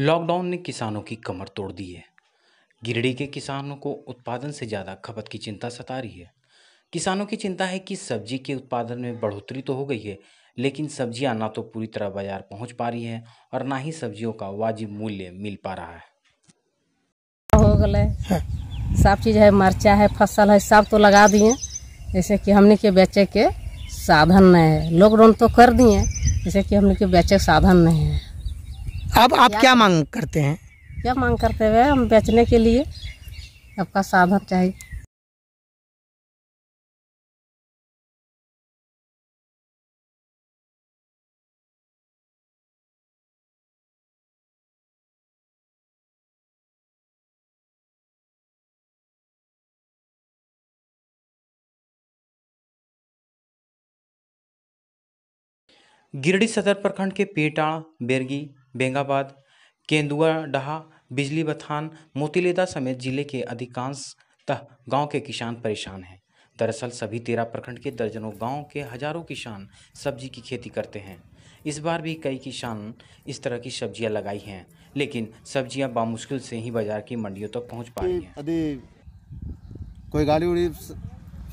Lockdown ने किसानों की कमर तोड़ दी है गिरडी के किसानों को उत्पादन से ज़्यादा खपत की चिंता सता रही है किसानों की चिंता है कि सब्जी के उत्पादन में बढ़ोतरी तो हो गई है लेकिन सब्जियां ना तो पूरी तरह बाजार पहुंच पा रही हैं और ना ही सब्जियों का वाजिब मूल्य मिल पा रहा है हो गए हाँ। सब चीज़ है मरचा है फसल है सब तो लगा दिए जैसे कि हमने के बेचे के साधन नहीं है लॉकडाउन तो कर दिए जैसे कि हमने के बेचे साधन नहीं है अब आप क्या तो- मांग करते हैं क्या मांग करते हुए हम बेचने के लिए आपका साधन चाहिए गिरडी सदर प्रखंड के पेटाण बेरगी बेंगाबाद केंदुआडहा बिजली बथान मोतीलेदा समेत जिले के अधिकांशतः गांव के किसान परेशान हैं दरअसल सभी तेरह प्रखंड के दर्जनों गांव के हजारों किसान सब्जी की खेती करते हैं इस बार भी कई किसान इस तरह की सब्जियां लगाई हैं लेकिन सब्जियां बामुश्किल से ही बाजार की मंडियों तक तो पहुंच पा रही हैं यदि कोई गाड़ी उड़ी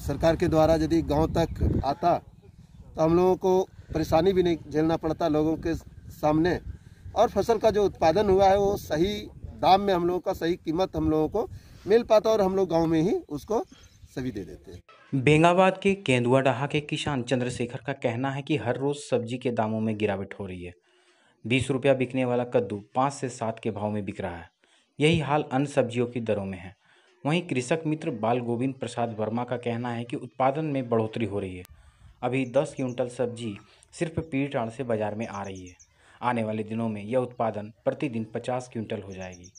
सरकार के द्वारा यदि गांव तक आता तो हम लोगों को परेशानी भी नहीं झेलना पड़ता लोगों के सामने और फसल का जो उत्पादन हुआ है वो सही दाम में हम लोगों का सही कीमत हम लोगों को मिल पाता और हम लोग गाँव में ही उसको सभी दे देते हैं बेंगाबाद के केंदुआ डहा के किसान चंद्रशेखर का कहना है कि हर रोज़ सब्जी के दामों में गिरावट हो रही है बीस रुपया बिकने वाला कद्दू पाँच से सात के भाव में बिक रहा है यही हाल अन्य सब्जियों की दरों में है वहीं कृषक मित्र बाल गोविंद प्रसाद वर्मा का कहना है कि उत्पादन में बढ़ोतरी हो रही है अभी दस क्विंटल सब्जी सिर्फ पीड़ाण से बाजार में आ रही है आने वाले दिनों में यह उत्पादन प्रतिदिन पचास क्विंटल हो जाएगी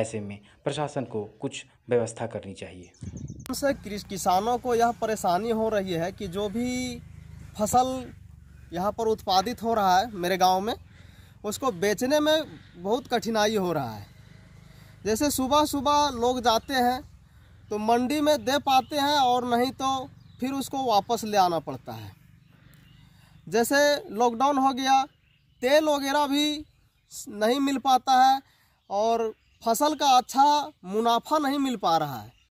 ऐसे में प्रशासन को कुछ व्यवस्था करनी चाहिए से किसानों को यह परेशानी हो रही है कि जो भी फसल यहाँ पर उत्पादित हो रहा है मेरे गाँव में उसको बेचने में बहुत कठिनाई हो रहा है जैसे सुबह सुबह लोग जाते हैं तो मंडी में दे पाते हैं और नहीं तो फिर उसको वापस ले आना पड़ता है जैसे लॉकडाउन हो गया तेल वगैरह भी नहीं मिल पाता है और फसल का अच्छा मुनाफा नहीं मिल पा रहा है